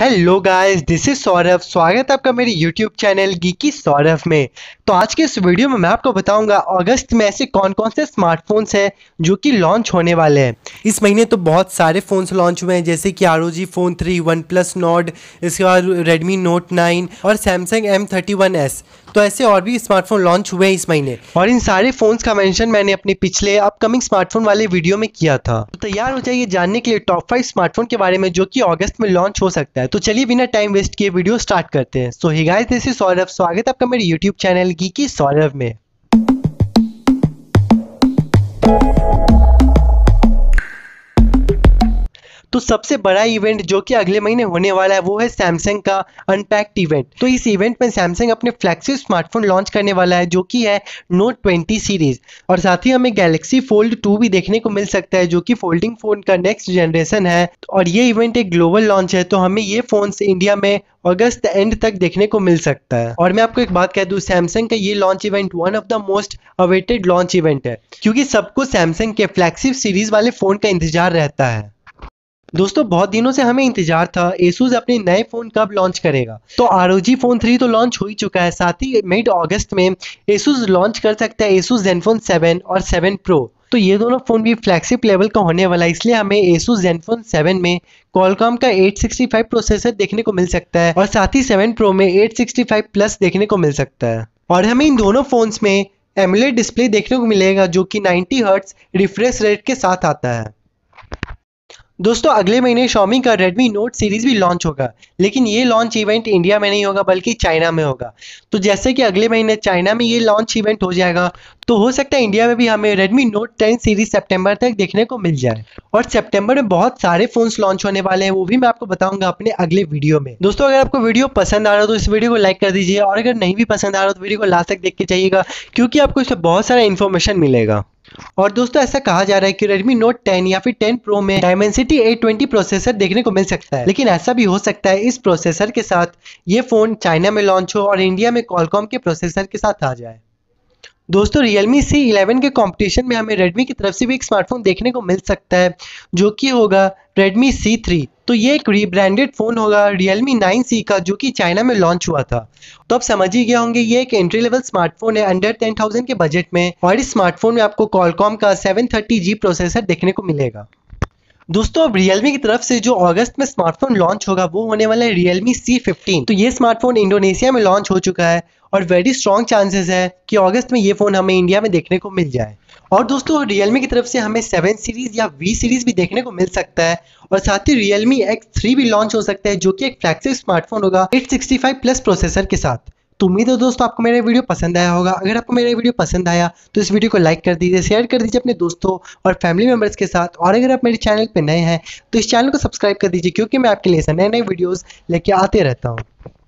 hello guys this is Saurabh स्वागत है आपका मेरे यूट्यूब चैनल की सौरभ में तो आज के इस वीडियो में मैं आपको बताऊंगा अगस्त में ऐसे कौन कौन से स्मार्टफोन्स हैं जो कि लॉन्च होने वाले हैं इस महीने तो बहुत सारे फ़ोन्स लॉन्च हुए हैं जैसे कि R phone three OnePlus Nord इसके बाद रेडमी नोट नाइन और Samsung M thirty one S तो ऐसे और भी स्मार्टफोन लॉन्च हुए इस महीने और इन सारे फोन्स का मेंशन मैंने अपने पिछले अपकमिंग स्मार्टफोन वाले वीडियो में किया था तो तैयार हो जाइए जानने के लिए टॉप फाइव स्मार्टफोन के बारे में जो कि अगस्त में लॉन्च हो सकता है तो चलिए बिना टाइम वेस्ट किए वीडियो स्टार्ट करते हैं सो हिगाइस सौरभ स्वागत है आपका मेरे यूट्यूब चैनल की सौरभ में तो सबसे बड़ा इवेंट जो कि अगले महीने होने वाला है वो है सैमसंग का अनपैक्ट इवेंट तो इस इवेंट में सैमसंग अपने फ्लैक्सिव स्मार्टफोन लॉन्च करने वाला है जो कि है नोट ट्वेंटी सीरीज और साथ ही हमें गैलेक्सी फोल्ड टू भी देखने को मिल सकता है जो कि फोल्डिंग फोन का नेक्स्ट जनरेशन है और ये इवेंट एक ग्लोबल लॉन्च है तो हमें ये फोन इंडिया में अगस्त एंड तक देखने को मिल सकता है और मैं आपको एक बात कह दू सैमसंग का ये launch event one of the most awaited launch event है क्योंकि सबको सैमसंग के फ्लैगशिप सीरीज वाले फोन का इंतजार रहता है दोस्तों बहुत दिनों से हमें इंतजार था एसूस अपने नए फोन कब लॉन्च करेगा तो आर फोन थ्री तो लॉन्च हो ही चुका है साथ ही मिड अगस्त में एसूस लॉन्च कर सकता है एसूस जेनफोन सेवन और सेवन प्रो तो ये दोनों फ़ोन भी फ्लैगशिप लेवल का होने वाला है इसलिए हमें एसूस जेनफोन 7 में कॉलकॉम का 865 प्रोसेसर देखने को मिल सकता है और साथ ही सेवन प्रो में एट प्लस देखने को मिल सकता है और हमें इन दोनों फ़ोन्स में एमुलेट डिस्प्ले देखने को मिलेगा जो कि नाइनटी हर्ट्स रिफ्रेश रेट के साथ आता है दोस्तों अगले महीने शॉमी का Redmi Note सीरीज भी लॉन्च होगा लेकिन ये लॉन्च इवेंट इंडिया में नहीं होगा बल्कि चाइना में होगा तो जैसे कि अगले महीने चाइना में ये लॉन्च इवेंट हो जाएगा तो हो सकता है इंडिया में भी हमें Redmi Note 10 सीरीज सितंबर तक देखने को मिल जाए और सितंबर में बहुत सारे फोन्स लॉन्च होने वाले हैं वो भी मैं आपको बताऊंगा अपने अगले वीडियो में दोस्तों अगर आपको वीडियो पसंद आ रहा हो तो इस वीडियो को लाइक कर दीजिए और अगर नहीं भी पसंद आ रहा हो तो वीडियो को लास्ट तक देख के जाइएगा क्योंकि आपको इसमें बहुत सारा इन्फॉर्मेशन मिलेगा और दोस्तों ऐसा कहा जा रहा है कि Redmi Note 10 या फिर 10 Pro में Dimensity 820 प्रोसेसर देखने को मिल सकता है लेकिन ऐसा भी हो सकता है इस प्रोसेसर के साथ ये फ़ोन चाइना में लॉन्च हो और इंडिया में कॉलकॉम के प्रोसेसर के साथ आ जाए दोस्तों Realme C11 के कंपटीशन में हमें Redmi की तरफ से भी एक स्मार्टफोन देखने को मिल सकता है जो कि होगा Redmi C3 तो ये एक रीब्रांडेड फ़ोन होगा रियलमी नाइन सी का जो कि चाइना में लॉन्च हुआ था तो आप समझ ही गए होंगे ये एक एंट्री लेवल स्मार्टफोन है अंडर टेन थाउजेंड के बजट में और इस स्मार्टफोन में आपको कॉलकॉम का सेवन थर्टी जी प्रोसेसर देखने को मिलेगा दोस्तों अब रियलमी की तरफ से जो अगस्त में स्मार्टफोन लॉन्च होगा वो होने वाला है रियलमी सी फिफ्टीन तो ये स्मार्टफोन इंडोनेशिया में लॉन्च हो चुका है और वेरी स्ट्रॉन्ग चांसेस है कि अगस्त में ये फ़ोन हमें इंडिया में देखने को मिल जाए और दोस्तों रियलमी की तरफ से हमें सेवन सीरीज़ या वी सीरीज़ भी देखने को मिल सकता है और साथ ही रियलमी एक्स थ्री भी लॉन्च हो सकता है जो कि एक फ्लैक्सिव स्मार्टफोन होगा eight sixty five plus processor के साथ तो उम्मीद है दोस्तों आपको मेरा वीडियो पसंद आया होगा अगर आपको मेरा वीडियो पसंद आया तो इस वीडियो को लाइक कर दीजिए शेयर कर दीजिए अपने दोस्तों और फैमिली मेम्बर्स के साथ और अगर आप मेरे चैनल पर नए हैं तो इस चैनल को सब्सक्राइब कर दीजिए क्योंकि मैं आपके लिए ऐसा नए नए वीडियोज़ लेके आते रहता हूँ